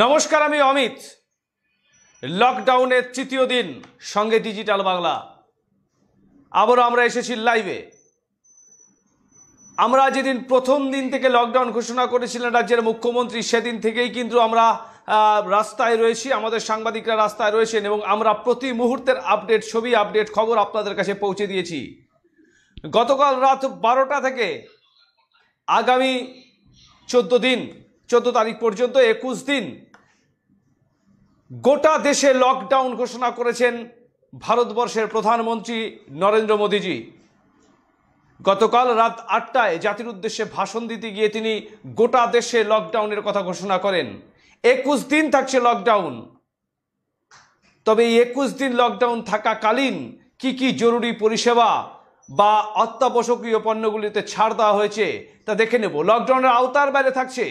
নমস্কার আমি অমিত লকডাউনের তৃতীয় দিন সঙ্গে ডিজিটাল বাংলা আবারও আমরা এসেছি লাইভে আমরা যেদিন প্রথম দিন থেকে লকডাউন ঘোষণা করেছিলেন রাজ্যের মুখ্যমন্ত্রী সেদিন থেকেই কিন্তু আমরা রাস্তায় রয়েছি আমাদের সাংবাদিকরা রাস্তায় রয়েছেন এবং আমরা প্রতি মুহূর্তের আপডেট ছবি আপডেট খবর আপনাদের কাছে পৌঁছে দিয়েছি গতকাল রাত বারোটা থেকে আগামী চোদ্দ দিন চোদ্দ তারিখ পর্যন্ত একুশ দিন গোটা দেশে লকডাউন ঘোষণা করেছেন ভারতবর্ষের প্রধানমন্ত্রী নরেন্দ্র মোদীজি গতকাল রাত আটটায় জাতির উদ্দেশ্যে ভাষণ দিতে গিয়ে তিনি গোটা দেশে লকডাউনের কথা ঘোষণা করেন একুশ দিন থাকছে লকডাউন তবে এই একুশ দিন লকডাউন থাকাকালীন কি কি জরুরি পরিষেবা বা অত্যাবশ্যকীয় পণ্যগুলিতে ছাড় দেওয়া হয়েছে তা দেখে নেব লকডাউনের আওতার বাইরে থাকছে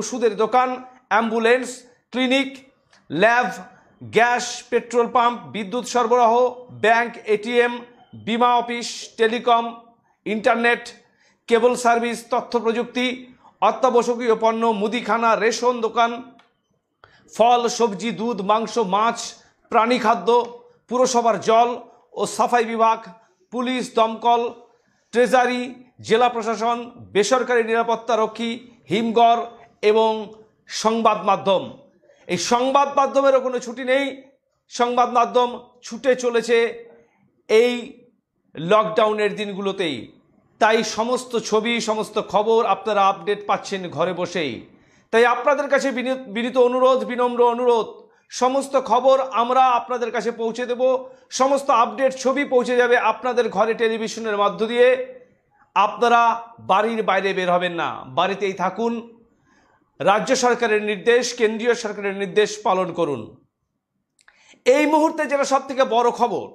ওষুধের দোকান ambulance clinic lab gas petrol pump বিদ্যুৎ সরবরাহ ব্যাংক এটিএম বিমা office telecom internet cable service তথ্য প্রযুক্তি অত্যাবশ্যকীয় পণ্য মুদিখানা রেশন দোকান ফল সবজি দুধ মাংস মাছ প্রাণী খাদ্য পুরসভার জল ও সাফাই বিভাগ পুলিশ দমকল ট্রেজারি জেলা প্রশাসন বেসরকারি নিরাপত্তা রক্ষী হিমঘর এবং সংবাদ মাধ্যম এই সংবাদ মাধ্যমেরও কোনো ছুটি নেই সংবাদ মাধ্যম ছুটে চলেছে এই লকডাউনের দিনগুলোতেই তাই সমস্ত ছবি সমস্ত খবর আপনারা আপডেট পাচ্ছেন ঘরে বসেই তাই আপনাদের কাছে বিনীত অনুরোধ বিনম্র অনুরোধ সমস্ত খবর আমরা আপনাদের কাছে পৌঁছে দেব সমস্ত আপডেট ছবি পৌঁছে যাবে আপনাদের ঘরে টেলিভিশনের মধ্য দিয়ে আপনারা বাড়ির বাইরে বের হবেন না বাড়িতেই থাকুন রাজ্য সরকারের নির্দেশ কেন্দ্রীয় সরকারের নির্দেশ পালন করুন এই মুহূর্তে যেটা সব থেকে বড় খবর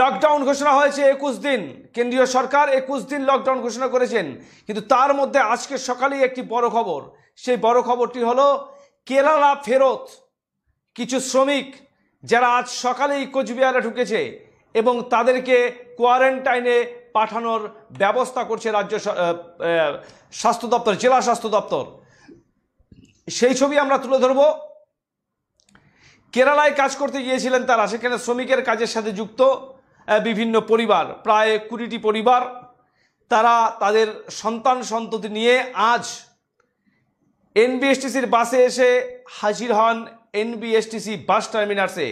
লকডাউন ঘোষণা হয়েছে একুশ দিন কেন্দ্রীয় সরকার একুশ দিন লকডাউন ঘোষণা করেছেন কিন্তু তার মধ্যে আজকে সকালেই একটি বড় খবর সেই বড় খবরটি হলো কেরালা ফেরত কিছু শ্রমিক যারা আজ সকালেই কোচবিহারে ঢুকেছে এবং তাদেরকে কোয়ারেন্টাইনে পাঠানোর ব্যবস্থা করছে রাজ্য স্বাস্থ্য দপ্তর জেলা স্বাস্থ্য দপ্তর সেই ছবি আমরা তুলে ধরব কেরালায় কাজ করতে গিয়েছিলেন তারা সেখানে শ্রমিকের কাজের সাথে যুক্ত বিভিন্ন পরিবার প্রায় কুড়িটি পরিবার তারা তাদের সন্তান সন্ততি নিয়ে আজ এনবিএসটিসির বাসে এসে হাজির হন এনবিএসটিসি বাস টার্মিনার্সে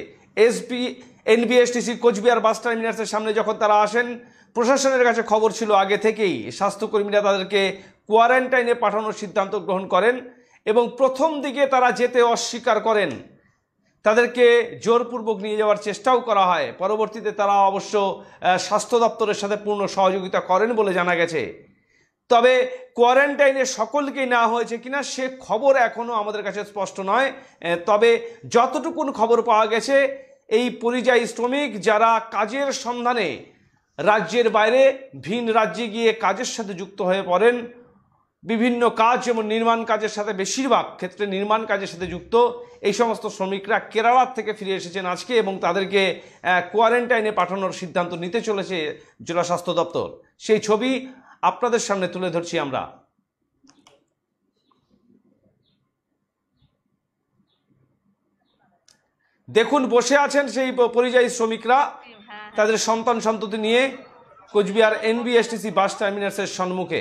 এসবি এনবিএসটিসি কোচবিহার বাস টার্মিনার্সের সামনে যখন তারা আসেন প্রশাসনের কাছে খবর ছিল আগে থেকেই স্বাস্থ্যকর্মীরা তাদেরকে কোয়ারেন্টাইনে পাঠানোর সিদ্ধান্ত গ্রহণ করেন এবং প্রথম দিকে তারা যেতে অস্বীকার করেন তাদেরকে জোরপূর্বক নিয়ে যাওয়ার চেষ্টাও করা হয় পরবর্তীতে তারা অবশ্য স্বাস্থ্য দপ্তরের সাথে পূর্ণ সহযোগিতা করেন বলে জানা গেছে তবে কোয়ারেন্টাইনে সকলকেই নেওয়া হয়েছে কিনা সে খবর এখনও আমাদের কাছে স্পষ্ট নয় তবে যতটুকুন খবর পাওয়া গেছে এই পরিযায়ী শ্রমিক যারা কাজের সন্ধানে রাজ্যের বাইরে ভিন রাজ্যে গিয়ে কাজের সাথে যুক্ত হয়ে পড়েন বিভিন্ন কাজ এবং নির্মাণ কাজের সাথে বেশিরভাগ ক্ষেত্রে নির্মাণ কাজের সাথে যুক্ত এই সমস্ত শ্রমিকরা কেরালার থেকে ফিরে এসেছেন আজকে এবং তাদেরকে কোয়ারেন্টাইনে পাঠানোর সিদ্ধান্ত নিতে চলেছে জেলা স্বাস্থ্য দপ্তর সেই ছবি আপনাদের সামনে তুলে ধরছি আমরা দেখুন বসে আছেন সেই পরিযায়ী শ্রমিকরা তাদের সন্তান সন্ততি নিয়ে কোচবিহার এনবিএসটিসি বাস টার্মিনাসের সম্মুখে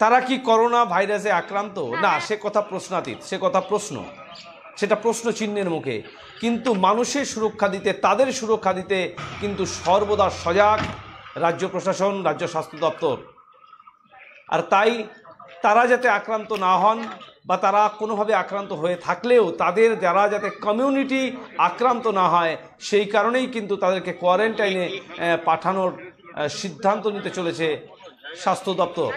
তারা কি করোনা ভাইরাসে আক্রান্ত না সে কথা প্রশ্নাতীত সে কথা প্রশ্ন সেটা প্রশ্ন চিহ্নের মুখে কিন্তু মানুষের সুরক্ষা দিতে তাদের সুরক্ষা দিতে কিন্তু সর্বদা সজাগ রাজ্য প্রশাসন রাজ্য স্বাস্থ্য দপ্তর আর তাই তারা যাতে আক্রান্ত না হন বা তারা কোনোভাবে আক্রান্ত হয়ে থাকলেও তাদের যারা যাতে কমিউনিটি আক্রান্ত না হয় সেই কারণেই কিন্তু তাদেরকে কোয়ারেন্টাইনে পাঠানোর সিদ্ধান্ত নিতে চলেছে স্বাস্থ্য দপ্তর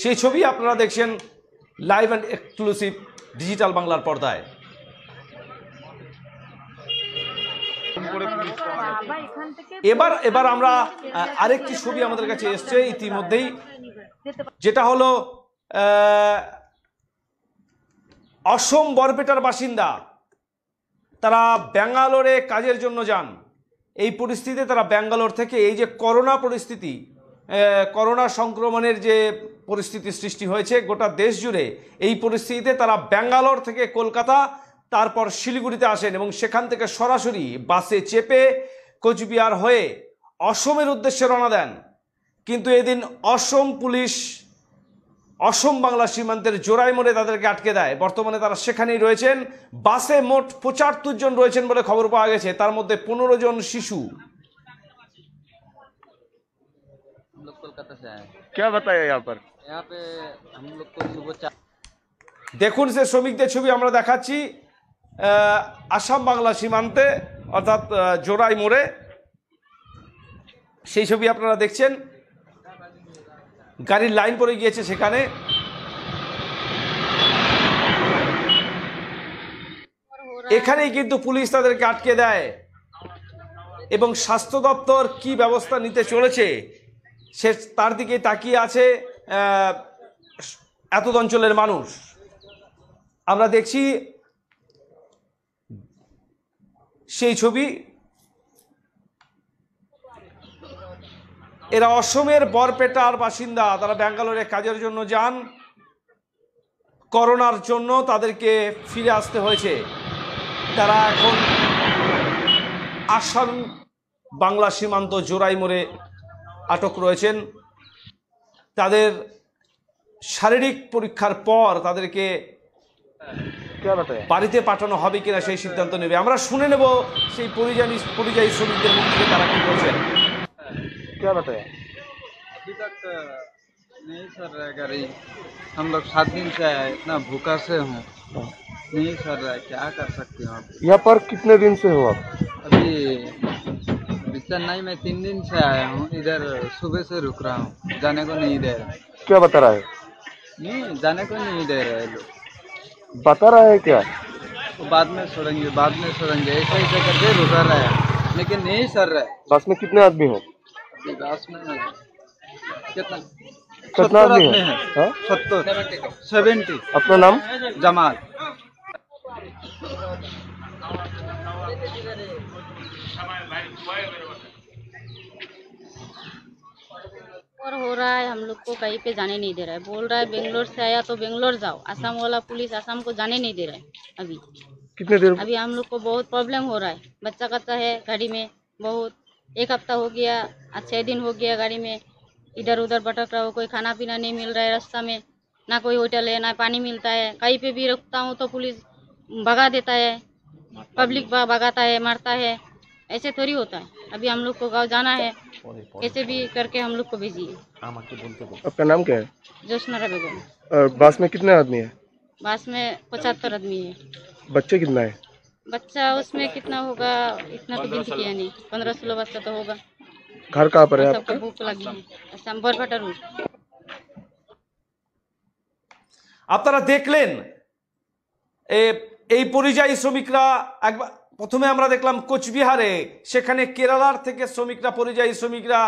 সেই ছবি আপনারা দেখছেন লাইভ অ্যান্ড এক্সক্লুসিভ ডিজিটাল বাংলার পর্দায় এবার এবার আমরা আরেকটি ছবি আমাদের কাছে এসছে ইতিমধ্যেই যেটা হলো অসম বরপেটার বাসিন্দা তারা ব্যাঙ্গালোরে কাজের জন্য যান এই পরিস্থিতিতে তারা ব্যাঙ্গালোর থেকে এই যে করোনা পরিস্থিতি করোনা সংক্রমণের যে পরিস্থিতি সৃষ্টি হয়েছে গোটা দেশ জুড়ে এই পরিস্থিতিতে তারা ব্যাঙ্গালোর থেকে কলকাতা তারপর শিলিগুড়িতে আসেন এবং সেখান থেকে সরাসরি বাসে চেপে কোচবিহার হয়ে অসমের উদ্দেশ্যে রওনা দেন কিন্তু এদিন অসম পুলিশ অসম বাংলা সীমান্তের জোড়াই মোড়ে তাদেরকে আটকে দেয় বর্তমানে তারা সেখানেই রয়েছেন বাসে মোট পঁচাত্তর জন রয়েছেন বলে খবর পাওয়া গেছে তার মধ্যে পনেরো জন শিশু দেখুন সে শ্রমিকদের ছবি আমরা দেখাচ্ছি আসাম বাংলা সীমান্তে অর্থাৎ জোড়াই মোড়ে সেই ছবি আপনারা দেখছেন গাড়ির লাইন পড়ে গিয়েছে সেখানে এখানেই কিন্তু পুলিশ তাদেরকে আটকে দেয় এবং স্বাস্থ্য দপ্তর কি ব্যবস্থা নিতে চলেছে সে তার দিকে তাকিয়ে আছে এত অঞ্চলের মানুষ আমরা দেখছি সেই ছবি এরা অসমের বরপেটার বাসিন্দা তারা ব্যাঙ্গালোরে কাজের জন্য যান করোনার জন্য তাদেরকে ফিরে আসতে হয়েছে তারা এখন আসাম বাংলা সীমান্ত জোড়াই মোড়ে আটক রয়েছেন তাদের শারীরিক পরীক্ষার পর তাদেরকে বাড়িতে পাঠানো হবে কিনা সেই সিদ্ধান্ত নেবে আমরা শুনে নেব সেই পরিযায়ী পরিযায়ী শ্রমিকদের মধ্যে তারা কি করছেন क्या बताया अभी तक नहीं सर रहेगा गाड़ी हम लोग सात दिन से आए इतना भूखा से हूँ नहीं सर क्या कर सकते हो आप यहाँ पर कितने दिन से हो आप अभी नहीं मैं तीन दिन से आया हूँ इधर सुबह से रुक रहा हूँ जाने को नहीं दे रहा क्या बता रहा है नहीं जाने को नहीं दे रहे लोग बता रहा है क्या तो बाद में छोड़ेंगे बाद में छोड़ेंगे ऐसा ऐसा करके रुका रहा है लेकिन नहीं सर रहा बस में कितने आदमी हैं कितना कितना है हाँ? सत्तर सेवेंटी अपना नाम जमाल और हो रहा है हम लोग को कहीं पे जाने नहीं दे रहा है बोल रहा है बेंगलोर से आया तो बेंगलोर जाओ आसाम वाला पुलिस आसाम को जाने नहीं दे रहा है अभी कितने देर अभी हम लोग को बहुत प्रॉब्लम हो रहा है बच्चा कच्चा है गाड़ी में बहुत एक हफ्ता हो गया आज छः दिन हो गया गाड़ी में इधर उधर भटक रहा हो कोई खाना पीना नहीं मिल रहा है रास्ता में ना कोई होटल है ना पानी मिलता है कहीं पे भी रुकता हूँ तो पुलिस भगा देता है पब्लिक भगाता है मारता है ऐसे थोड़ी होता है अभी हम लोग को गाँव जाना है ऐसे भी करके हम लोग को भेजिए आपका नाम क्या है जोशनरा बेगम में कितने आदमी है बस में पचहत्तर आदमी है बच्चे कितना है बच्चा उसमें कितना होगा इतना तो गिनती किया नहीं पंद्रह सोलह बच्चा तो होगा घर कहाँ पर है आपका अच्छा, आप तरह देख लेन ए परिजयी श्रमिकरा एक बार প্রথমে আমরা দেখলাম কোচবিহারে সেখানে কেরালার থেকে শ্রমিকরা পরিযায়ী শ্রমিকরা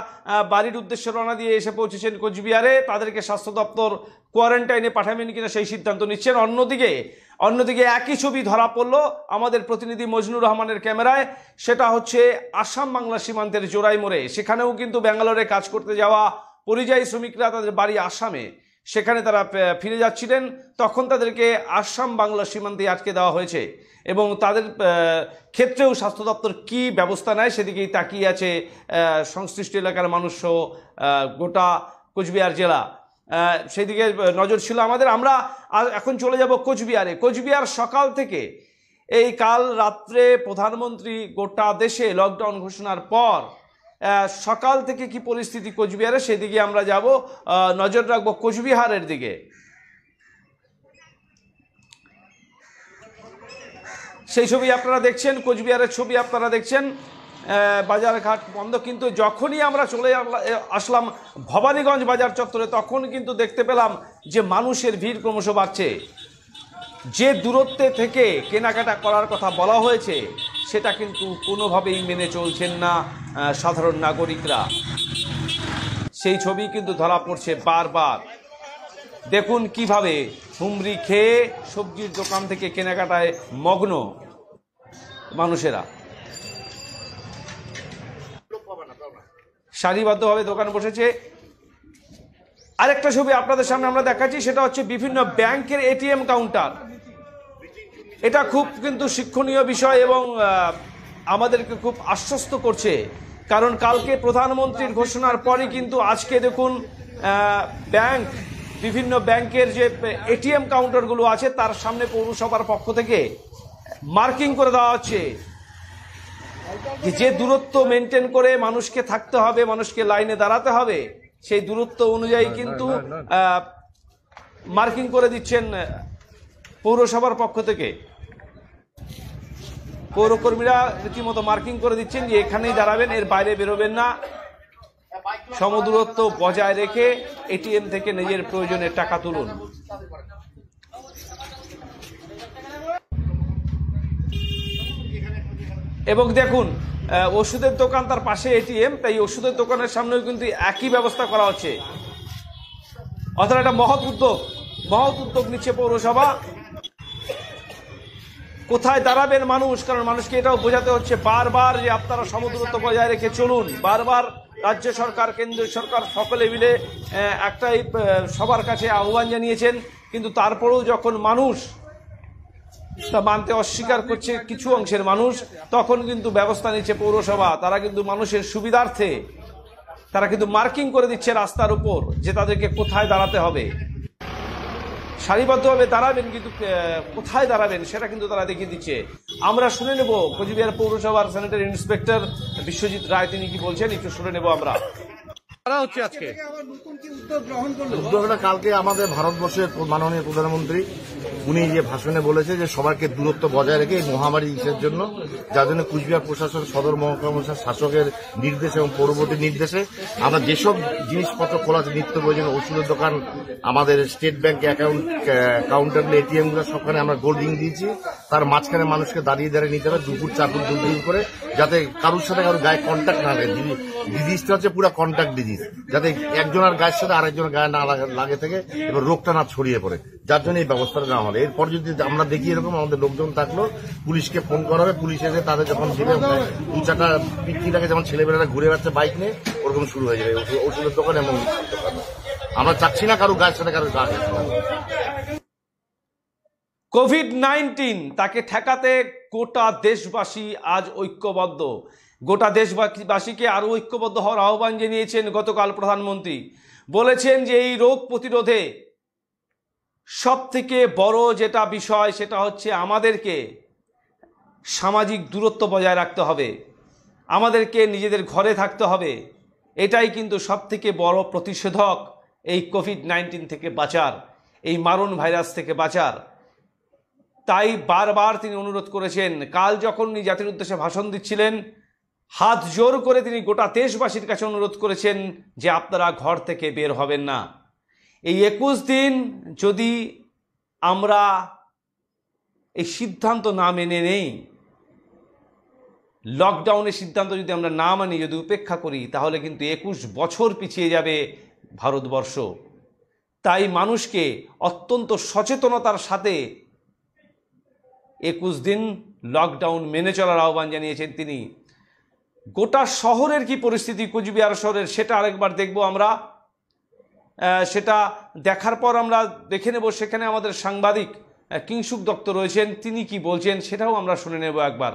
বাড়ির উদ্দেশ্যে রওনা দিয়ে এসে পৌঁছেছেন কোচবিহারে তাদেরকে স্বাস্থ্য দপ্তর কোয়ারেন্টাইনে পাঠাবেন কিনা সেই সিদ্ধান্ত নিচ্ছেন অন্যদিকে অন্যদিকে একই ছবি ধরা পড়ল আমাদের প্রতিনিধি মজনুর রহমানের ক্যামেরায় সেটা হচ্ছে আসাম বাংলা সীমান্তের জোড়াই মোড়ে সেখানেও কিন্তু ব্যাঙ্গালোরে কাজ করতে যাওয়া পরিযায়ী শ্রমিকরা তাদের বাড়ি আসামে সেখানে তারা ফিরে যাচ্ছিলেন তখন তাদেরকে আসাম বাংলা সীমান্তে আটকে দেওয়া হয়েছে এবং তাদের ক্ষেত্রেও স্বাস্থ্য দপ্তর কী ব্যবস্থা নেয় সেদিকেই তাকিয়ে আছে সংশ্লিষ্ট এলাকার মানুষও গোটা কোচবিহার জেলা সেদিকে নজর ছিল আমাদের আমরা এখন চলে যাব কোচবিহারে কোচবিহার সকাল থেকে এই কাল রাত্রে প্রধানমন্ত্রী গোটা দেশে লকডাউন ঘোষণার পর সকাল থেকে কি পরিস্থিতি কোচবিহারে সেদিকে আমরা যাব নজর রাখবো কোচবিহারের দিকে সেই ছবি আপনারা দেখছেন কোচবিহারের ছবি আপনারা দেখছেন বাজারঘাট বন্ধ কিন্তু যখনই আমরা চলে আসলাম ভবানীগঞ্জ বাজার চত্বরে তখন কিন্তু দেখতে পেলাম যে মানুষের ভিড় ক্রমশ বাড়ছে যে দূরত্বে থেকে কেনাকাটা করার কথা বলা হয়েছে সেটা কিন্তু কোনোভাবেই মেনে চলছেন না সাধারণ নাগরিকরা সেই ছবি কিন্তু ধরা পড়ছে বারবার দেখুন কিভাবে হুমড়ি খেয়ে সবজির দোকান থেকে কেনাকাটায় মগ্ন মানুষেরা সারিবদ্ধভাবে দোকান বসেছে আরেকটা ছবি আপনাদের সামনে আমরা দেখাচ্ছি সেটা হচ্ছে বিভিন্ন ব্যাংকের এটিএম কাউন্টার এটা খুব কিন্তু শিক্ষণীয় বিষয় এবং আমাদেরকে খুব আশ্বস্ত করছে কারণ কালকে প্রধানমন্ত্রীর ঘোষণার পরে কিন্তু আজকে দেখুন ব্যাংক বিভিন্ন ব্যাংকের যে এটিএম কাউন্টারগুলো আছে তার সামনে পৌরসভার পক্ষ থেকে মার্কিং করে দেওয়া হচ্ছে যে দূরত্ব মেনটেন করে মানুষকে থাকতে হবে মানুষকে লাইনে দাঁড়াতে হবে সেই দূরত্ব অনুযায়ী কিন্তু মার্কিং করে দিচ্ছেন পৌরসভার পক্ষ থেকে পৌরকর্মীরা রীতিমতো মার্কিং করে দিচ্ছেন যে এখানেই দাঁড়াবেন এর বাইরে বেরোবেন না সমদূরত্ব বজায় রেখে এটিএম থেকে নিজের প্রয়োজনের টাকা তুলুন এবং দেখুন ওষুধের দোকান তার পাশে এটিএম তাই ওষুধের দোকানের সামনেও কিন্তু একই ব্যবস্থা করা হচ্ছে অর্থাৎ একটা মহৎ উদ্যোগ মহৎ উদ্যোগ নিচ্ছে পৌরসভা কোথায় দাঁড়াবেন মানুষ কারণ মানুষকে এটাও বোঝাতে হচ্ছে বারবার যে আপনারা সমদূরত্ব বজায় রেখে চলুন বারবার রাজ্য সরকার কেন্দ্রীয় সরকার সকলে মিলে একটাই সবার কাছে আহ্বান জানিয়েছেন কিন্তু তারপরেও যখন মানুষ তা মানতে অস্বীকার করছে কিছু অংশের মানুষ তখন কিন্তু ব্যবস্থা নিচ্ছে পৌরসভা তারা কিন্তু মানুষের সুবিধার্থে তারা কিন্তু মার্কিং করে দিচ্ছে রাস্তার উপর যে তাদেরকে কোথায় দাঁড়াতে হবে সারিবদ্ধভাবে দাঁড়াবেন কিন্তু কোথায় দাঁড়াবেন সেটা কিন্তু তারা দেখিয়ে দিচ্ছে আমরা শুনে নেব কোচবিহার পৌরসভার স্যানিটারি ইন্সপেক্টর বিশ্বজিৎ রায় তিনি কি বলছেন একটু শুনে নেব আমরা আজকে উদ্যোগটা কালকে আমাদের ভারতবর্ষের মাননীয় প্রধানমন্ত্রী উনি যে ভাষণে বলেছে যে সবাইকে দূরত্ব বজায় রেখে এই মহামারী ইসের জন্য যার জন্য কুচবিহার প্রশাসন সদর মহকুমা শাসকের নির্দেশ এবং পরবর্তী নির্দেশে আমরা যেসব জিনিসপত্র খোলা নিত্য প্রয়োজন ওষুধের দোকান আমাদের state bank account counter ATM এটিএমগুলো সবখানে আমরা গোল্ডিং দিয়েছি তার মাঝখানে মানুষকে দাঁড়িয়ে দাঁড়িয়ে নিতে হবে দুপুর চাপুর দুপুর করে যাতে কারোর সাথে কারোর গায়ে কন্ট্যাক্ট না লাগে ডিজিজটা হচ্ছে পুরো কন্ট্যাক্ট ডিজিজ যাতে একজনের গায়ের সাথে আরেকজনের গায়ে না লাগে থেকে এবার রোগটা না ছড়িয়ে পড়ে যার জন্য এই ব্যবস্থাটা না হলে এরপর যদি আমরা দেখি এরকম আমাদের লোকজন থাকলো পুলিশকে ফোন করা হবে পুলিশ এসে তাদের যখন ছেলে দু চারটা পিকনিটাকে যেমন ছেলেমেয়েরা ঘুরে বেড়াচ্ছে বাইক নিয়ে ওরকম শুরু হয়ে যাবে ওষুধের দোকান এবং দোকান আমরা চাচ্ছি না কারো গায়ের সাথে কারো গাছ কোভিড নাইন্টিন তাকে ঠেকাতে গোটা দেশবাসী আজ ঐক্যবদ্ধ গোটা দেশবাসীকে আরও ঐক্যবদ্ধ হওয়ার আহ্বান জানিয়েছেন গতকাল প্রধানমন্ত্রী বলেছেন যে এই রোগ প্রতিরোধে সব থেকে বড় যেটা বিষয় সেটা হচ্ছে আমাদেরকে সামাজিক দূরত্ব বজায় রাখতে হবে আমাদেরকে নিজেদের ঘরে থাকতে হবে এটাই কিন্তু সব থেকে বড় প্রতিষেধক এই কোভিড নাইন্টিন থেকে বাঁচার এই মারণ ভাইরাস থেকে বাঁচার তাই বারবার তিনি অনুরোধ করেছেন কাল যখন উনি জাতির উদ্দেশ্যে ভাষণ দিচ্ছিলেন হাত জোর করে তিনি গোটা দেশবাসীর কাছে অনুরোধ করেছেন যে আপনারা ঘর থেকে বের হবেন না এই একুশ দিন যদি আমরা এই সিদ্ধান্ত না মেনে নেই লকডাউনের সিদ্ধান্ত যদি আমরা না মানি যদি উপেক্ষা করি তাহলে কিন্তু একুশ বছর পিছিয়ে যাবে ভারতবর্ষ তাই মানুষকে অত্যন্ত সচেতনতার সাথে একুশ দিন লকডাউন মেনে চলার আহ্বান জানিয়েছেন তিনি গোটা শহরের কি পরিস্থিতি কুচবিহার শহরের সেটা আরেকবার দেখব আমরা সেটা দেখার পর আমরা দেখে নেব সেখানে আমাদের সাংবাদিক কিংসুক দত্ত রয়েছেন তিনি কি বলছেন সেটাও আমরা শুনে নেব একবার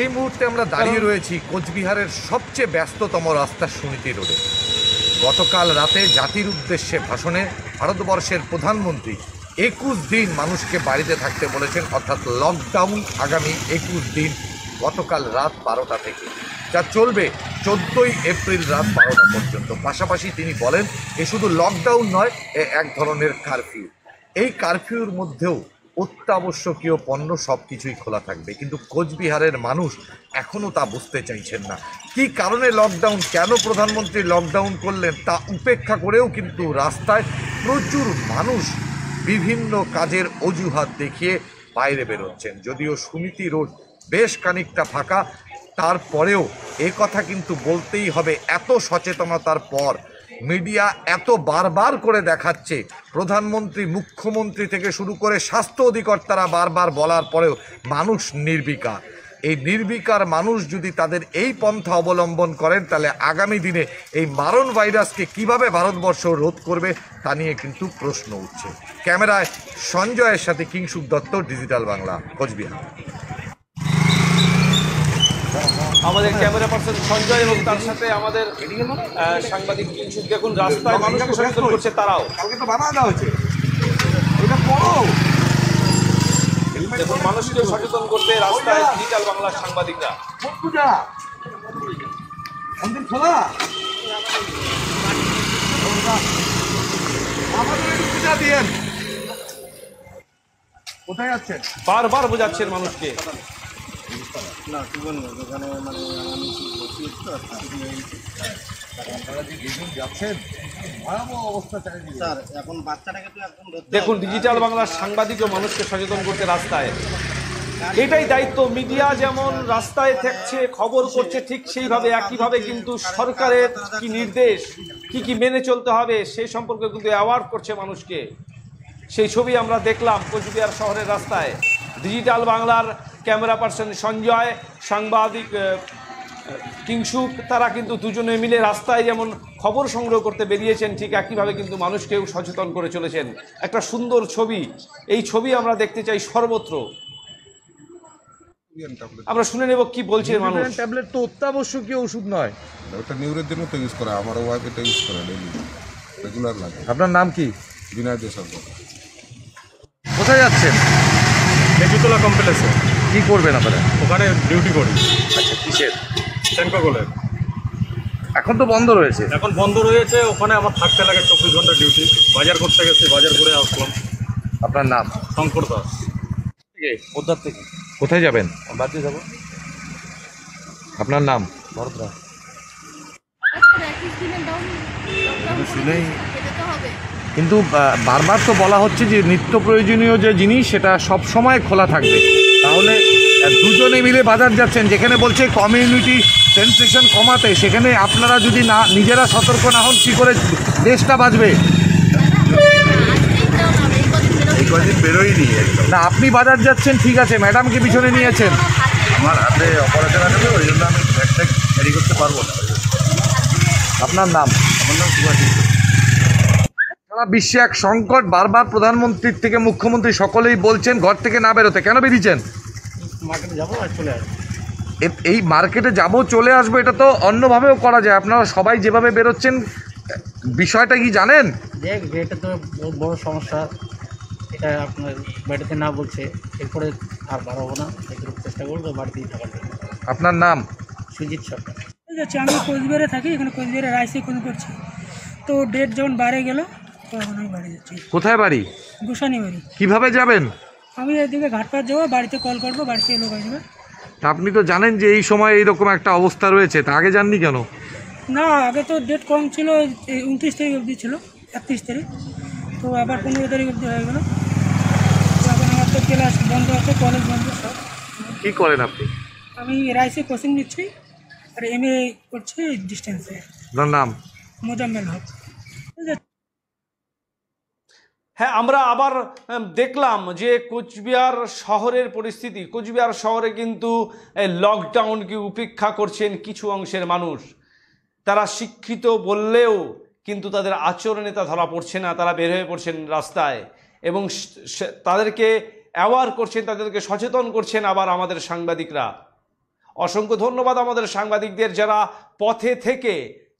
এই মুহূর্তে আমরা দাঁড়িয়ে রয়েছি কোচবিহারের সবচেয়ে ব্যস্ততম রাস্তা সুনীতি রোডে গতকাল রাতে জাতির উদ্দেশ্যে ভাষণে ভারতবর্ষের প্রধানমন্ত্রী একুশ দিন মানুষকে বাড়িতে থাকতে বলেছেন অর্থাৎ লকডাউন আগামী একুশ দিন গতকাল রাত বারোটা থেকে যা চলবে চোদ্দই এপ্রিল রাত বারোটা পর্যন্ত পাশাপাশি তিনি বলেন এ শুধু লকডাউন নয় এ এক ধরনের কারফিউ এই কারফিউর মধ্যেও অত্যাবশ্যকীয় পণ্য সব কিছুই খোলা থাকবে কিন্তু কোচবিহারের মানুষ এখনও তা বুঝতে চাইছেন না কি কারণে লকডাউন কেন প্রধানমন্ত্রী লকডাউন করলেন তা উপেক্ষা করেও কিন্তু রাস্তায় প্রচুর মানুষ বিভিন্ন কাজের অজুহাত দেখিয়ে বাইরে বেরোচ্ছেন যদিও সুনীতি রোড বেশ খানিকটা ফাঁকা তারপরেও এ কথা কিন্তু বলতেই হবে এত সচেতনতার পর মিডিয়া এত বারবার করে দেখাচ্ছে প্রধানমন্ত্রী মুখ্যমন্ত্রী থেকে শুরু করে স্বাস্থ্য অধিকর্তারা বারবার বলার পরেও মানুষ নির্বিকার এই নির্বিকার মানুষ যদি তাদের এই পন্থা অবলম্বন করেন তাহলে আগামী দিনে এই মারণ ভাইরাসকে কিভাবে ভারতবর্ষ রোধ করবে তা নিয়ে কিন্তু প্রশ্ন উঠছে ক্যামেরায় সঞ্জয়ের সাথে কিংসুক দত্ত ডিজিটাল বাংলা কোচবিহার আমাদের ক্যামেরা পার্সন সঞ্জয় এবং তার সাথে আমাদের সাংবাদিক কিংসুক দেখুন রাস্তায় মানুষকে সচেতন করছে তারাও কালকে তো দেখুন মানুষকে সচেতন করতে রাস্তায় ডিজিটাল বাংলার সাংবাদিকরা আমাদের পূজা কোথায় যাচ্ছেন বারবার বোঝাচ্ছেন মানুষকে মানে দেখুন ডিজিটাল বাংলার সাংবাদিক ও মানুষকে সচেতন করতে রাস্তায় এটাই দায়িত্ব মিডিয়া যেমন রাস্তায় থাকছে খবর করছে ঠিক সেইভাবে একইভাবে কিন্তু সরকারের কি নির্দেশ কি কি মেনে চলতে হবে সেই সম্পর্কে কিন্তু অ্যাওয়ার্ড করছে মানুষকে সেই ছবি আমরা দেখলাম কোচবিহার শহরের রাস্তায় ডিজিটাল বাংলার ক্যামেরা পার্সন সঞ্জয় সাংবাদিক কিংসুক তারা কিন্তু দুজনে মিলে রাস্তায় যেমন খবর সংগ্রহ করতে বেরিয়েছেন ঠিক একইভাবে কিন্তু মানুষকেও সচেতন করে চলেছেন একটা সুন্দর ছবি এই ছবি আমরা দেখতে চাই সর্বত্র আমরা শুনে নেব কি বলছে মানুষ ট্যাবলেট তো অত্যাবশ্যকীয় ওষুধ নয় ওটা নিউরের জন্য তো ইউজ করা আমার ওয়াইফ এটা ইউজ করা ডেইলি রেগুলার লাগে আপনার নাম কি বিনয় দেশ কোথায় যাচ্ছেন লেজুতলা কমপ্লেক্সে কী করবেন আপনারা ওখানে ডিউটি করি আচ্ছা কিসের সেনকোগোলের এখন তো বন্ধ রয়েছে এখন বন্ধ রয়েছে ওখানে আমার থাকতে লাগে চব্বিশ ঘন্টা ডিউটি বাজার করতে গেছি বাজার করে আসলাম আপনার নাম শঙ্কর দাস পোদ্দার থেকে কোথায় যাবেন বাড়িতে যাব আপনার নাম ভরত রায় শুনেই কিন্তু বারবার তো বলা হচ্ছে যে নিত্য প্রয়োজনীয় যে জিনিস সেটা সব সময় খোলা থাকবে তাহলে দুজনে মিলে বাজার যাচ্ছেন যেখানে বলছে কমিউনিটি সেন্সেশন কমাতে সেখানে আপনারা যদি না নিজেরা সতর্ক না হন কী করে দেশটা বাঁচবে না আপনি বাজার যাচ্ছেন ঠিক আছে ম্যাডামকে পিছনে নিয়েছেন আমার হাতে অপারেশন আছে ওই জন্য আমি ব্যাগটা ক্যারি করতে পারবো না আপনার নাম আমার নাম সুভাষ সারা বিশ্বে এক সংকট বারবার প্রধানমন্ত্রীর থেকে মুখ্যমন্ত্রী সকলেই বলছেন ঘর থেকে না বেরোতে কেন বেরিয়েছেন মার্কেটে যাবো আর চলে আসবো এই মার্কেটে যাব চলে আসবো এটা তো অন্যভাবেও করা যায় আপনারা সবাই যেভাবে বেরোচ্ছেন বিষয়টা কি জানেন দেখ এটা তো বড় সমস্যা এটা আপনার বাড়িতে না বলছে এরপরে আর বাড়াবো না চেষ্টা করবো বাড়িতেই থাকার আপনার নাম সুজিত সরকার আমি কোচবিহারে থাকি এখানে কোচবিহারে রাইসে কোচ করছি তো ডেট যখন বাড়ে গেল কোথায় বাড়ি গুসানি বাড়ি কিভাবে যাবেন আমি এদিকে ঘাটপাট যাবো বাড়িতে কল করবো বাড়িতে লোক আসবে তা আপনি তো জানেন যে এই সময় এইরকম একটা অবস্থা রয়েছে তা আগে জাননি কেন না আগে তো ডেট কম ছিল উনত্রিশ তারিখ অবধি ছিল একত্রিশ তারিখ তো আবার পনেরো তারিখ অবধি হয়ে গেলো এখন আমার তো ক্লাস বন্ধ আছে কলেজ বন্ধ সব কী করেন আপনি আমি রাইসে কোচিং নিচ্ছি আর এম এ করছি ডিস্টেন্সে নাম মোজাম্মেল হক হ্যাঁ আমরা আবার দেখলাম যে কোচবিহার শহরের পরিস্থিতি কোচবিহার শহরে কিন্তু লকডাউনকে উপেক্ষা করছেন কিছু অংশের মানুষ তারা শিক্ষিত বললেও কিন্তু তাদের আচরণে তা ধরা পড়ছে না তারা বের হয়ে পড়ছেন রাস্তায় এবং তাদেরকে অ্যাওয়ার করছেন তাদেরকে সচেতন করছেন আবার আমাদের সাংবাদিকরা অসংখ্য ধন্যবাদ আমাদের সাংবাদিকদের যারা পথে থেকে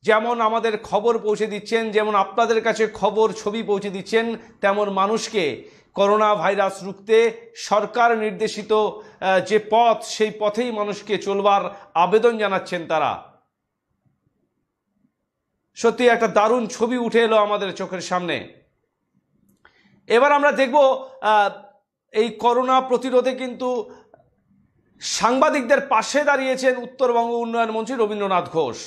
যেমন আমাদের খবর পৌঁছে দিচ্ছেন যেমন আপনাদের কাছে খবর ছবি পৌঁছে দিচ্ছেন তেমন মানুষকে করোনা ভাইরাস রুখতে সরকার নির্দেশিত যে পথ সেই পথেই মানুষকে চলবার আবেদন জানাচ্ছেন তারা সত্যি একটা দারুণ ছবি উঠে এলো আমাদের চোখের সামনে এবার আমরা দেখব এই করোনা প্রতিরোধে কিন্তু সাংবাদিকদের পাশে দাঁড়িয়েছেন উত্তরবঙ্গ উন্নয়ন মন্ত্রী রবীন্দ্রনাথ ঘোষ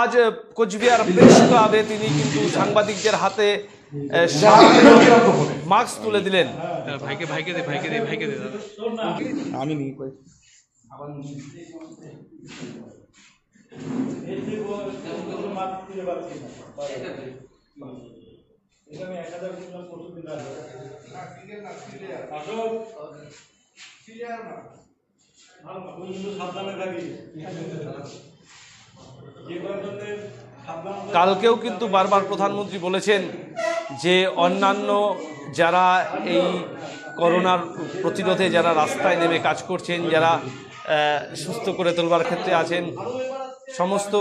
আজ কোচবিহার প্রেস ক্লাবে তিনি কিন্তু সাংবাদিকদের হাতে মাস্ক তুলে দিলেন ভাইকে ভাইকে দে ভাইকে দে ভাইকে দে সাবধানে থাকি কালকেও কিন্তু বারবার প্রধানমন্ত্রী বলেছেন যে অন্যান্য যারা এই করোনার প্রতিরোধে যারা রাস্তায় নেমে কাজ করছেন যারা সুস্থ করে তোলবার ক্ষেত্রে আছেন সমস্ত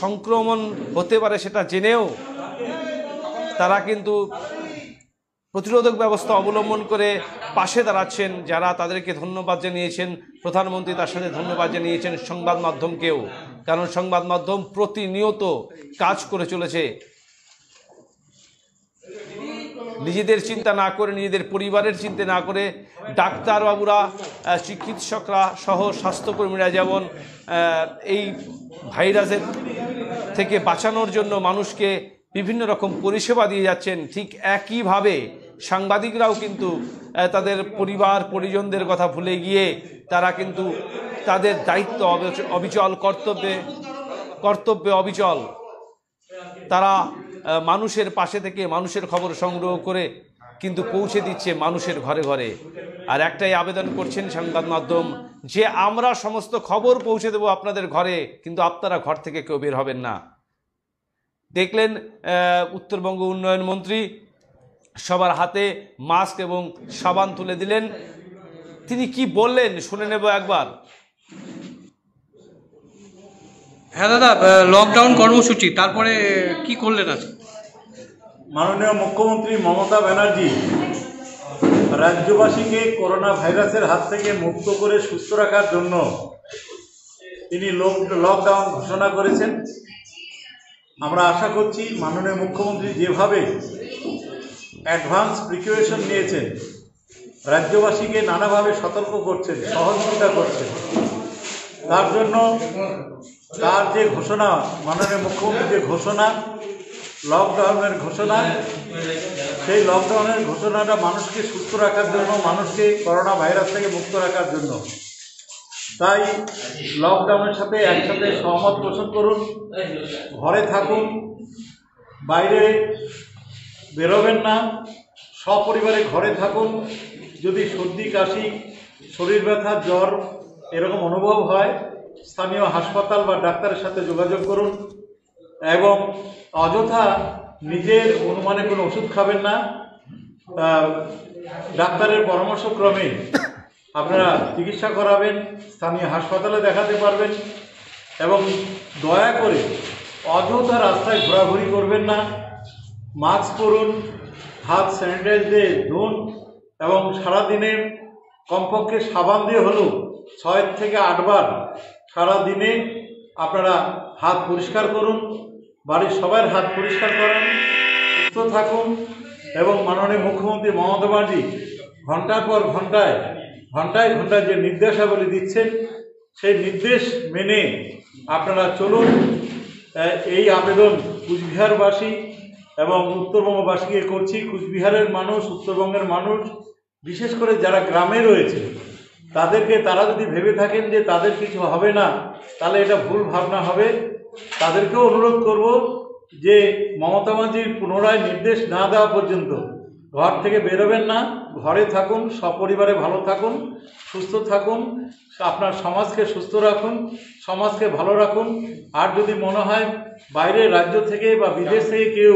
সংক্রমণ হতে পারে সেটা জেনেও তারা কিন্তু প্রতিরোধক ব্যবস্থা অবলম্বন করে পাশে দাঁড়াচ্ছেন যারা তাদেরকে ধন্যবাদ জানিয়েছেন প্রধানমন্ত্রী তার সাথে ধন্যবাদ জানিয়েছেন সংবাদ মাধ্যমকেও কারণ সংবাদ মাধ্যম প্রতিনিয়ত কাজ করে চলেছে নিজেদের চিন্তা না করে নিজেদের পরিবারের চিন্তা না করে ডাক্তারবাবুরা চিকিৎসকরা সহ স্বাস্থ্যকর্মীরা যেমন এই ভাইরাসের থেকে বাঁচানোর জন্য মানুষকে বিভিন্ন রকম পরিষেবা দিয়ে যাচ্ছেন ঠিক একইভাবে সাংবাদিকরাও কিন্তু তাদের পরিবার পরিজনদের কথা ভুলে গিয়ে তারা কিন্তু তাদের দায়িত্ব অবিচল কর্তব্যে কর্তব্যে অবিচল তারা মানুষের পাশে থেকে মানুষের খবর সংগ্রহ করে কিন্তু পৌঁছে দিচ্ছে মানুষের ঘরে ঘরে আর একটাই আবেদন করছেন সংবাদ মাধ্যম যে আমরা সমস্ত খবর পৌঁছে দেব আপনাদের ঘরে কিন্তু আপনারা ঘর থেকে কেউ বের হবেন না দেখলেন উত্তরবঙ্গ উন্নয়ন মন্ত্রী সবার হাতে মাস্ক এবং সাবান তুলে দিলেন তিনি কি বললেন শুনে নেব একবার হ্যাঁ দাদা লকডাউন কর্মসূচি তারপরে কি করলেন আজ মাননীয় মুখ্যমন্ত্রী মমতা ব্যানার্জি রাজ্যবাসীকে করোনা ভাইরাসের হাত থেকে মুক্ত করে সুস্থ রাখার জন্য তিনি লকডাউন ঘোষণা করেছেন আমরা আশা করছি মাননীয় মুখ্যমন্ত্রী যেভাবে অ্যাডভান্স প্রিকিউশন নিয়েছেন রাজ্যবাসীকে নানাভাবে সতর্ক করছেন সহযোগিতা করছেন তার জন্য তার যে ঘোষণা মাননীয় মুখ্যমন্ত্রীর যে ঘোষণা লকডাউনের ঘোষণা সেই লকডাউনের ঘোষণাটা মানুষকে সুস্থ রাখার জন্য মানুষকে করোনা ভাইরাস থেকে মুক্ত রাখার জন্য তাই লকডাউনের সাথে একসাথে সহমত পোষণ করুন ঘরে থাকুন বাইরে বেরোবেন না সপরিবারে ঘরে থাকুন যদি সর্দি কাশি শরীর ব্যথা জ্বর এরকম অনুভব হয় স্থানীয় হাসপাতাল বা ডাক্তারের সাথে যোগাযোগ করুন এবং অযথা নিজের অনুমানে কোনো ওষুধ খাবেন না ডাক্তারের পরামর্শক্রমে আপনারা চিকিৎসা করাবেন স্থানীয় হাসপাতালে দেখাতে পারবেন এবং দয়া করে অযথা রাস্তায় ঘোরাঘুরি করবেন না মাস্ক পরুন হাত স্যানিটাইজ দিয়ে ধুন এবং সারাদিনে কমপক্ষে সাবান দিয়ে হলেও ছয় থেকে আটবার সারাদিনে আপনারা হাত পরিষ্কার করুন বাড়ির সবাই হাত পরিষ্কার করেন সুস্থ থাকুন এবং মাননীয় মুখ্যমন্ত্রী মমতা ব্যানার্জি ঘন্টার পর ঘন্টায় ঘন্টায় ঘন্টায় যে নির্দেশাবলী দিচ্ছেন সেই নির্দেশ মেনে আপনারা চলুন এই আবেদন কুচবিহারবাসী এবং উত্তরবঙ্গবাসীকে করছি কুচবিহারের মানুষ উত্তরবঙ্গের মানুষ বিশেষ করে যারা গ্রামে রয়েছে তাদেরকে তারা যদি ভেবে থাকেন যে তাদের কিছু হবে না তাহলে এটা ভুল ভাবনা হবে তাদেরকেও অনুরোধ করব যে মমতা মাঝির পুনরায় নির্দেশ না দেওয়া পর্যন্ত ঘর থেকে বেরোবেন না ঘরে থাকুন সপরিবারে ভালো থাকুন সুস্থ থাকুন আপনার সমাজকে সুস্থ রাখুন সমাজকে ভালো রাখুন আর যদি মনে হয় বাইরে রাজ্য থেকে বা বিদেশ থেকে কেউ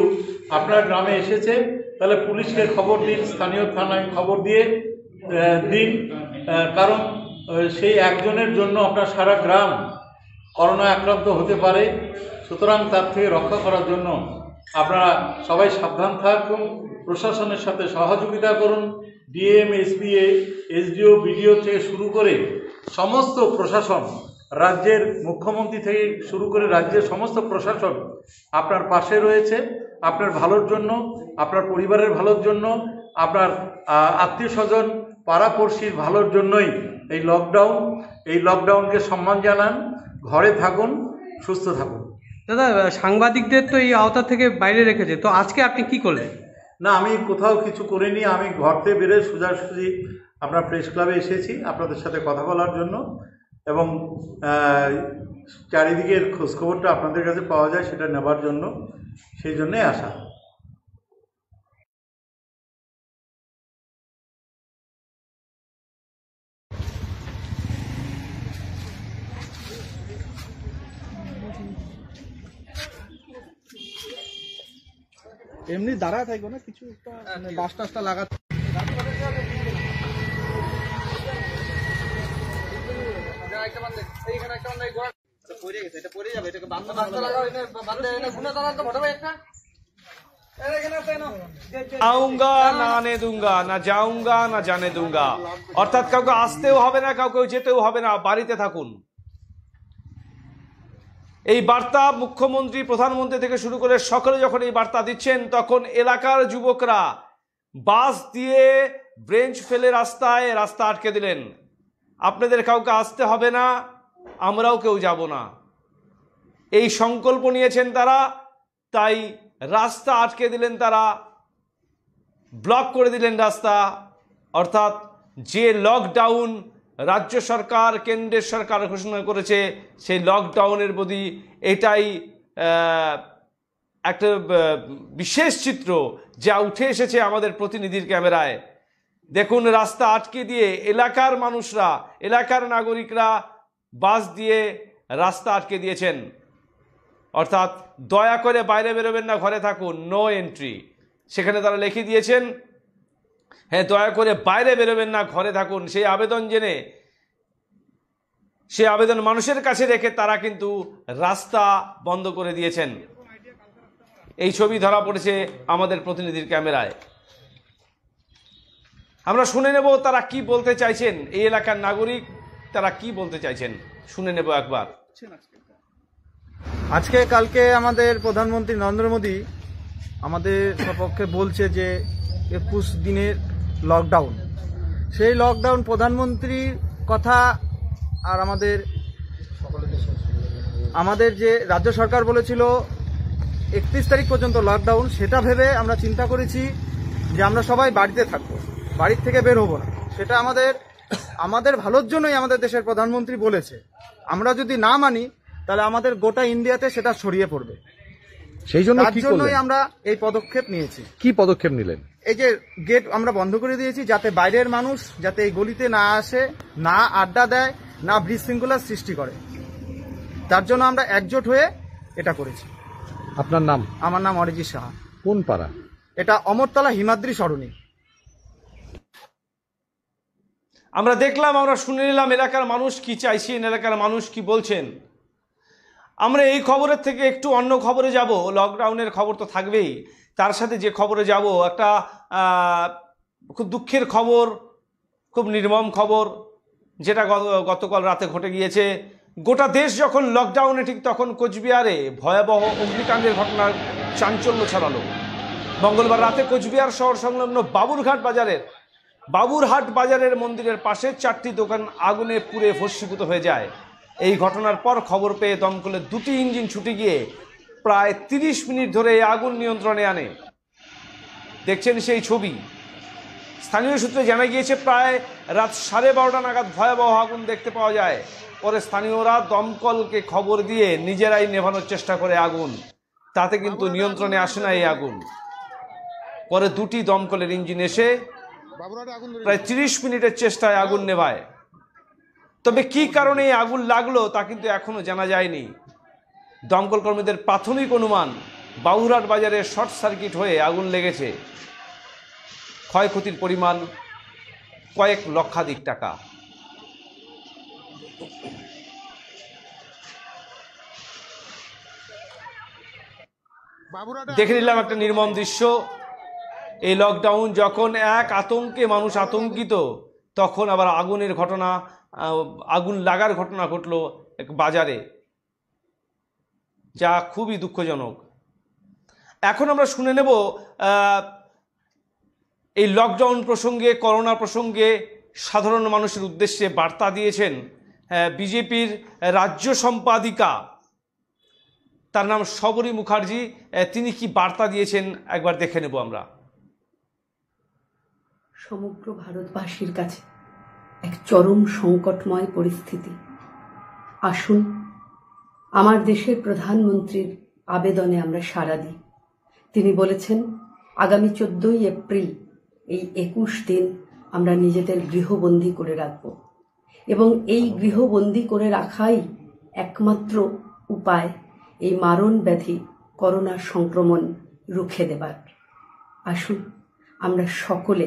আপনার গ্রামে এসেছে তাহলে পুলিশকে খবর দিন স্থানীয় থানায় খবর দিয়ে দিন কারণ সেই একজনের জন্য আপনার সারা গ্রাম করোনা আক্রান্ত হতে পারে সুতরাং তার থেকে রক্ষা করার জন্য আপনারা সবাই সাবধান থাকুন প্রশাসনের সাথে সহযোগিতা করুন ডিএম এসবিএ এসডিও বিডিও থেকে শুরু করে সমস্ত প্রশাসন রাজ্যের মুখ্যমন্ত্রী থেকে শুরু করে রাজ্যের সমস্ত প্রশাসন আপনার পাশে রয়েছে আপনার ভালোর জন্য আপনার পরিবারের ভালোর জন্য আপনার আত্মীয় স্বজন পাড়াপড়শির ভালোর জন্যই এই লকডাউন এই লকডাউনকে সম্মান জানান ঘরে থাকুন সুস্থ থাকুন দাদা সাংবাদিকদের তো এই আওতা থেকে বাইরে রেখেছে তো আজকে আপনি কি করলেন না আমি কোথাও কিছু করিনি আমি ঘর থেকে বেরোয় সোজাসুজি আপনার প্রেস ক্লাবে এসেছি আপনাদের সাথে কথা বলার জন্য এবং চারিদিকের খোঁজখবরটা আপনাদের কাছে পাওয়া যায় সেটা নেবার জন্য সেই জন্যে আসা এমনি দাঁড়ায় থাকবো না কিছু একটা মানে বাস টাসটা লাগাতে আচ্ছা, এইখানে একটা আউঙ্গা না আনে দুঙ্গা না যাউঙ্গা না জানে দুঙ্গা অর্থাৎ কাউকে আসতেও হবে না কাউকে যেতেও হবে না বাড়িতে থাকুন এই বার্তা মুখ্যমন্ত্রী প্রধানমন্ত্রী থেকে শুরু করে সকলে যখন এই বার্তা দিচ্ছেন তখন এলাকার যুবকরা বাস দিয়ে ব্রেঞ্চ ফেলে রাস্তায় রাস্তা আটকে দিলেন আপনাদের কাউকে আসতে হবে না আমরাও কেউ যাব না এই সংকল্প নিয়েছেন তারা তাই রাস্তা আটকে দিলেন তারা ব্লক করে দিলেন রাস্তা অর্থাৎ যে লকডাউন রাজ্য সরকার কেন্দ্রের সরকার ঘোষণা করেছে সেই লকডাউনের প্রতি এটাই একটা বিশেষ চিত্র যা উঠে এসেছে আমাদের প্রতিনিধির ক্যামেরায় দেখুন রাস্তা আটকে দিয়ে এলাকার মানুষরা এলাকার নাগরিকরা বাস দিয়ে রাস্তা আটকে দিয়েছেন অর্থাৎ দয়া করে বাইরে বেরোবেন না ঘরে থাকুন নো এন্ট্রি সেখানে তারা লিখে দিয়েছেন হ্যাঁ দয়া করে বাইরে বেরোবেন না ঘরে থাকুন সেই আবেদন জেনে সেই আবেদন মানুষের কাছে রেখে তারা কিন্তু রাস্তা বন্ধ করে দিয়েছেন এই ছবি ধরা পড়েছে আমাদের প্রতিনিধির ক্যামেরায় আমরা শুনে নেব তারা কি বলতে চাইছেন এই এলাকার নাগরিক তারা কি বলতে চাইছেন শুনে নেব একবার আজকে কালকে আমাদের প্রধানমন্ত্রী নরেন্দ্র মোদী আমাদের সপক্ষে বলছে যে একুশ দিনের লকডাউন সেই লকডাউন প্রধানমন্ত্রীর কথা আর আমাদের আমাদের যে রাজ্য সরকার বলেছিল একত্রিশ তারিখ পর্যন্ত লকডাউন সেটা ভেবে আমরা চিন্তা করেছি যে আমরা সবাই বাড়িতে থাকবো বাড়ির থেকে বের হবো না সেটা আমাদের আমাদের ভালোর জন্যই আমাদের দেশের প্রধানমন্ত্রী বলেছে আমরা যদি না মানি তাহলে আমাদের গোটা ইন্ডিয়াতে সেটা ছড়িয়ে পড়বে সেই জন্য তার জন্যই আমরা এই পদক্ষেপ নিয়েছি কি পদক্ষেপ নিলেন এই যে গেট আমরা বন্ধ করে দিয়েছি যাতে বাইরের মানুষ যাতে এই গলিতে না আসে না আড্ডা দেয় না বিশৃঙ্খলার সৃষ্টি করে তার জন্য আমরা একজোট হয়ে এটা করেছি আপনার নাম আমার নাম অরিজিৎ সাহা কোন পাড়া এটা অমরতলা হিমাদ্রি সরণী আমরা দেখলাম আমরা শুনে নিলাম এলাকার মানুষ কি চাইছেন এলাকার মানুষ কি বলছেন আমরা এই খবরের থেকে একটু অন্য খবরে যাব লকডাউনের খবর তো থাকবেই তার সাথে যে খবরে যাব একটা খুব দুঃখের খবর খুব নির্মম খবর যেটা গতকাল রাতে ঘটে গিয়েছে গোটা দেশ যখন লকডাউনে ঠিক তখন কোচবিহারে ভয়াবহ অগ্নিকাণ্ডের ঘটনার চাঞ্চল্য ছড়ালো মঙ্গলবার রাতে কোচবিহার শহর সংলগ্ন বাবুরঘাট বাজারের বাবুরহাট বাজারের মন্দিরের পাশে চারটি দোকান আগুনে পুড়ে ভস্মীভূত হয়ে যায় এই ঘটনার পর খবর পেয়ে দমকলে দুটি ইঞ্জিন ছুটে গিয়ে প্রায় ৩০ মিনিট ধরে এই আগুন নিয়ন্ত্রণে আনে দেখছেন সেই ছবি স্থানীয় সূত্রে জানা গিয়েছে প্রায় রাত সাড়ে বারোটা নাগাদ ভয়াবহ আগুন দেখতে পাওয়া যায় পরে স্থানীয়রা দমকলকে খবর দিয়ে নিজেরাই নেভানোর চেষ্টা করে আগুন তাতে কিন্তু নিয়ন্ত্রণে আসে না এই আগুন পরে দুটি দমকলের ইঞ্জিন এসে প্রায় তিরিশ মিনিটের চেষ্টায় আগুন নেভায় তবে কি কারণে আগুন লাগলো তা কিন্তু এখনো জানা যায়নি দমকল কর্মীদের প্রাথমিক অনুমান বাউরাট বাজারে শর্ট সার্কিট হয়ে আগুন লেগেছে ক্ষয়ক্ষতির পরিমাণ কয়েক লক্ষাধিক টাকা দেখে নিলাম একটা নির্মম দৃশ্য এই লকডাউন যখন এক আতঙ্কে মানুষ আতঙ্কিত তখন আবার আগুনের ঘটনা আগুন লাগার ঘটনা ঘটল এক বাজারে যা খুবই দুঃখজনক এখন আমরা শুনে নেব এই লকডাউন প্রসঙ্গে করোনা প্রসঙ্গে সাধারণ মানুষের উদ্দেশ্যে বার্তা দিয়েছেন বিজেপির রাজ্য সম্পাদিকা তার নাম সবরী মুখার্জি তিনি কি বার্তা দিয়েছেন একবার দেখে নেব আমরা সমগ্র ভারতবাসীর কাছে এক চরম সংকটময় পরিস্থিতি আসুন আমার দেশের প্রধানমন্ত্রীর আবেদনে আমরা সাড়া দিই তিনি বলেছেন আগামী চোদ্দই এপ্রিল এই একুশ দিন আমরা নিজেদের গৃহবন্দী করে রাখব এবং এই গৃহবন্দী করে রাখাই একমাত্র উপায় এই মারণ ব্যাধি করোনা সংক্রমণ রুখে দেবার আসুন আমরা সকলে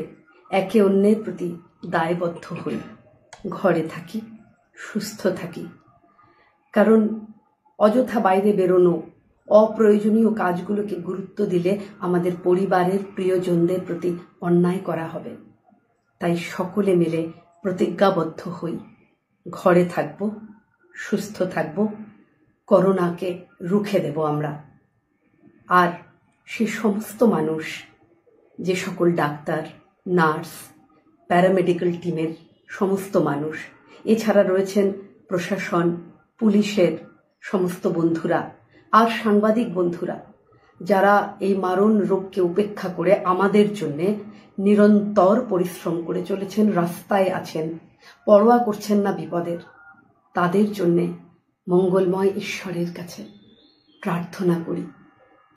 একে অন্যের প্রতি দায়বদ্ধ হই ঘরে থাকি সুস্থ থাকি কারণ অযথা বাইরে বেরোনো অপ্রয়োজনীয় কাজগুলোকে গুরুত্ব দিলে আমাদের পরিবারের প্রিয়জনদের প্রতি অন্যায় করা হবে তাই সকলে মিলে প্রতিজ্ঞাবদ্ধ হই ঘরে থাকব সুস্থ থাকব করোনাকে রুখে দেব আমরা আর সে সমস্ত মানুষ যে সকল ডাক্তার নার্স প্যারামেডিক্যাল টিমের সমস্ত মানুষ এছাড়া রয়েছেন প্রশাসন পুলিশের সমস্ত বন্ধুরা আর সাংবাদিক বন্ধুরা যারা এই মারণ রোগকে উপেক্ষা করে আমাদের জন্যে নিরন্তর পরিশ্রম করে চলেছেন রাস্তায় আছেন পরোয়া করছেন না বিপদের তাদের জন্যে মঙ্গলময় ঈশ্বরের কাছে প্রার্থনা করি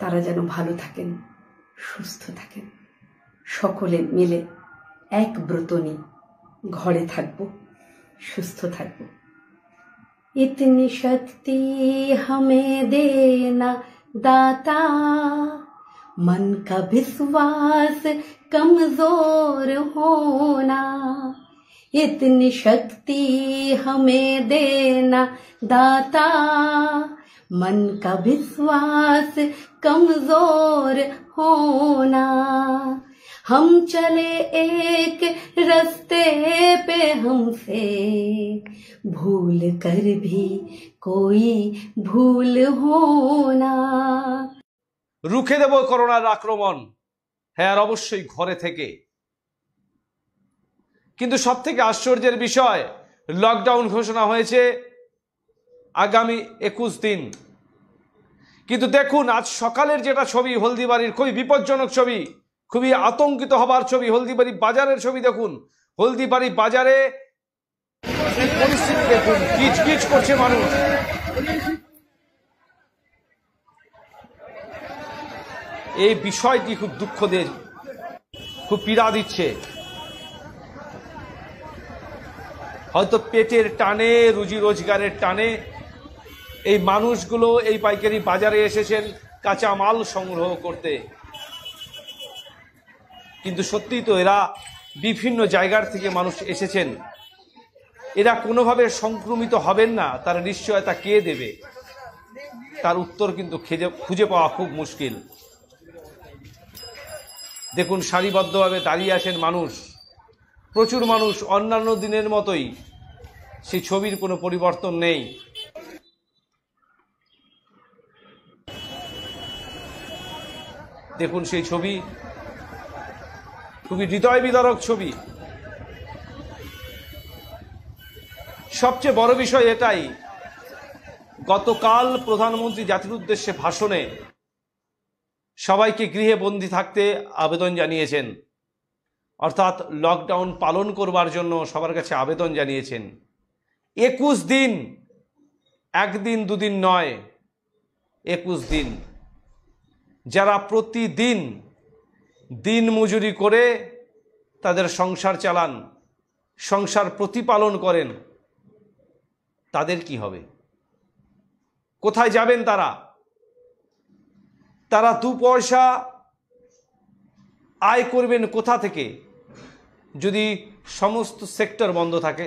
তারা যেন ভালো থাকেন সুস্থ থাকেন सकले मिले एक ব্রত নিই ঘরে থাকব সুস্থ থাকব ইতনি শক্তি হমে দেনা मन का विश्वास कमजोर होना इतनी शक्ति हमें देना दाता मन का विश्वास कमजोर होना हम चले एक रस्ते पे हमसे भूल कर भी कोई ভুল হোনা রুখে দেব করোনার আক্রমণ হ্যাঁ আর অবশ্যই ঘরে থেকে কিন্তু সব থেকে আশ্চর্যের বিষয় লকডাউন ঘোষণা হয়েছে আগামী একুশ দিন কিন্তু দেখুন আজ সকালের যেটা ছবি হলদিবাড়ির খুবই বিপজ্জনক ছবি খুবই আতঙ্কিত হবার ছবি হলদিবাড়ি বাজারের ছবি দেখুন হলদিবাড়ি বাজারে পরিস্থিতি দেখুন কিচকিচ করছে মানুষ এই বিষয়টি খুব দুঃখদের খুব পীড়া দিচ্ছে হয়তো পেটের টানে রুজি রোজগারের টানে এই মানুষগুলো এই পাইকারি বাজারে এসেছেন কাঁচামাল সংগ্রহ করতে কিন্তু সত্যিই তো এরা বিভিন্ন জায়গার থেকে মানুষ এসেছেন এরা কোনোভাবে সংক্রমিত হবেন না তার নিশ্চয়তা কে দেবে তার উত্তর কিন্তু খুঁজে পাওয়া খুব মুশকিল দেখুন সারিবদ্ধভাবে দাঁড়িয়ে আছেন মানুষ প্রচুর মানুষ অন্যান্য দিনের মতোই সেই ছবির কোনো পরিবর্তন নেই দেখুন সেই ছবি খুবই হৃদয় বিদারক ছবি সবচেয়ে বড় বিষয় এটাই গতকাল প্রধানমন্ত্রী জাতির উদ্দেশ্যে ভাষণে সবাইকে গৃহে বন্দী থাকতে আবেদন জানিয়েছেন অর্থাৎ লকডাউন পালন করবার জন্য সবার কাছে আবেদন জানিয়েছেন একুশ দিন একদিন দুদিন নয় একুশ দিন যারা প্রতিদিন দিন মজুরি করে তাদের সংসার চালান সংসার প্রতিপালন করেন তাদের কি হবে কোথায় যাবেন তারা তারা দু পয়সা আয় করবেন কোথা থেকে যদি সমস্ত সেক্টর বন্ধ থাকে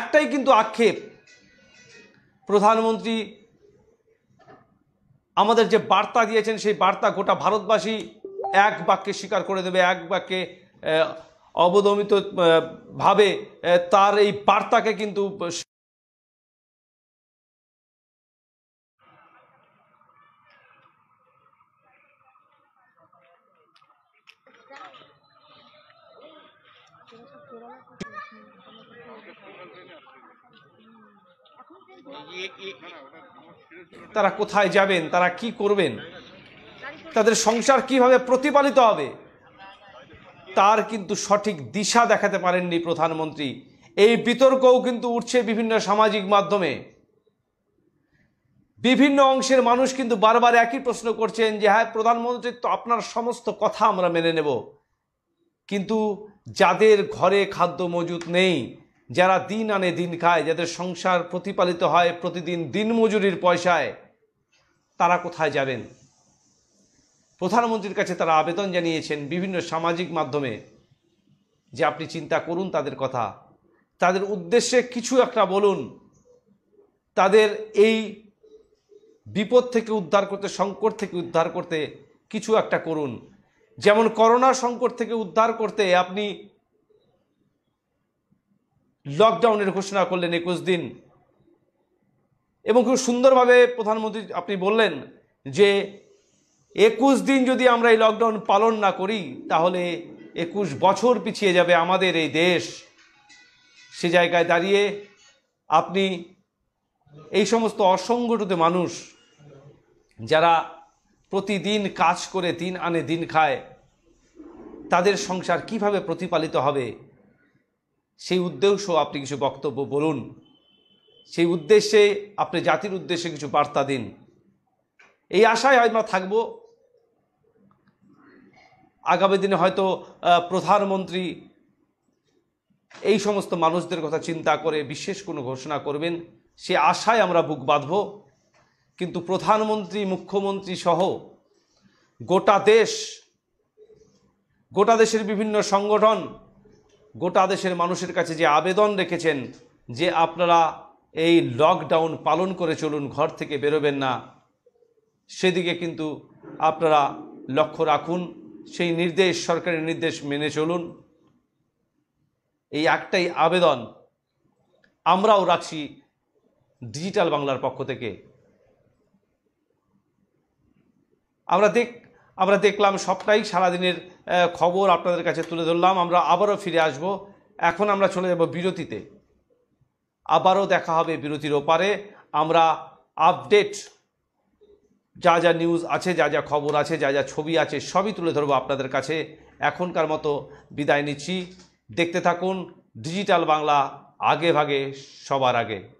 একটাই কিন্তু আক্ষেপ প্রধানমন্ত্রী আমাদের যে বার্তা দিয়েছেন সেই বার্তা গোটা ভারতবাসী এক বাক্যে স্বীকার করে দেবে এক বাক্যে অবদমিতভাবে তার এই বার্তাকে কিন্তু এখন তারা কোথায় যাবেন তারা কি করবেন তাদের সংসার কিভাবে প্রতিপালিত হবে তার কিন্তু সঠিক দিশা দেখাতে পারেননি প্রধানমন্ত্রী এই বিতর্কও কিন্তু উঠছে বিভিন্ন সামাজিক মাধ্যমে বিভিন্ন অংশের মানুষ কিন্তু বারবার একই প্রশ্ন করছেন যে হ্যাঁ প্রধানমন্ত্রী তো আপনার সমস্ত কথা আমরা মেনে নেব কিন্তু যাদের ঘরে খাদ্য মজুদ নেই যারা দিন আনে দিন খায় যাদের সংসার প্রতিপালিত হয় প্রতিদিন দিনমজুরির পয়সায় তারা কোথায় যাবেন প্রধানমন্ত্রীর কাছে তারা আবেদন জানিয়েছেন বিভিন্ন সামাজিক মাধ্যমে যে আপনি চিন্তা করুন তাদের কথা তাদের উদ্দেশ্যে কিছু একটা বলুন তাদের এই বিপদ থেকে উদ্ধার করতে সংকট থেকে উদ্ধার করতে কিছু একটা করুন যেমন করোনা সংকট থেকে উদ্ধার করতে আপনি লকডাউনের ঘোষণা করলেন একুশ দিন এবং খুব সুন্দরভাবে প্রধানমন্ত্রী আপনি বললেন যে একুশ দিন যদি আমরা এই লকডাউন পালন না করি তাহলে একুশ বছর পিছিয়ে যাবে আমাদের এই দেশ সে জায়গায় দাঁড়িয়ে আপনি এই সমস্ত অসংগঠিত মানুষ যারা প্রতিদিন কাজ করে দিন আনে দিন খায় তাদের সংসার কিভাবে প্রতিপালিত হবে সেই উদ্দেশ্য আপনি কিছু বক্তব্য বলুন সেই উদ্দেশ্যে আপনি জাতির উদ্দেশ্যে কিছু বার্তা দিন এই আশায় আমরা থাকব আগামী দিনে হয়তো প্রধানমন্ত্রী এই সমস্ত মানুষদের কথা চিন্তা করে বিশেষ কোনো ঘোষণা করবেন সে আশায় আমরা বুক বাঁধব কিন্তু প্রধানমন্ত্রী মুখ্যমন্ত্রী সহ গোটা দেশ গোটা দেশের বিভিন্ন সংগঠন গোটা দেশের মানুষের কাছে যে আবেদন রেখেছেন যে আপনারা এই লকডাউন পালন করে চলুন ঘর থেকে বেরোবেন না সেদিকে কিন্তু আপনারা লক্ষ্য রাখুন সেই নির্দেশ সরকারের নির্দেশ মেনে চলুন এই একটাই আবেদন আমরাও রাখছি ডিজিটাল বাংলার পক্ষ থেকে আমরা দেখ আমরা দেখলাম সবটাই সারাদিনের খবর আপনাদের কাছে তুলে ধরলাম আমরা আবারও ফিরে আসব এখন আমরা চলে যাব বিরতিতে আবারও দেখা হবে বিরতির ওপারে আমরা আপডেট যা যা নিউজ আছে যা যা খবর আছে যা যা ছবি আছে সবই তুলে ধরবো আপনাদের কাছে এখনকার মতো বিদায় নিচ্ছি দেখতে থাকুন ডিজিটাল বাংলা আগে ভাগে সবার আগে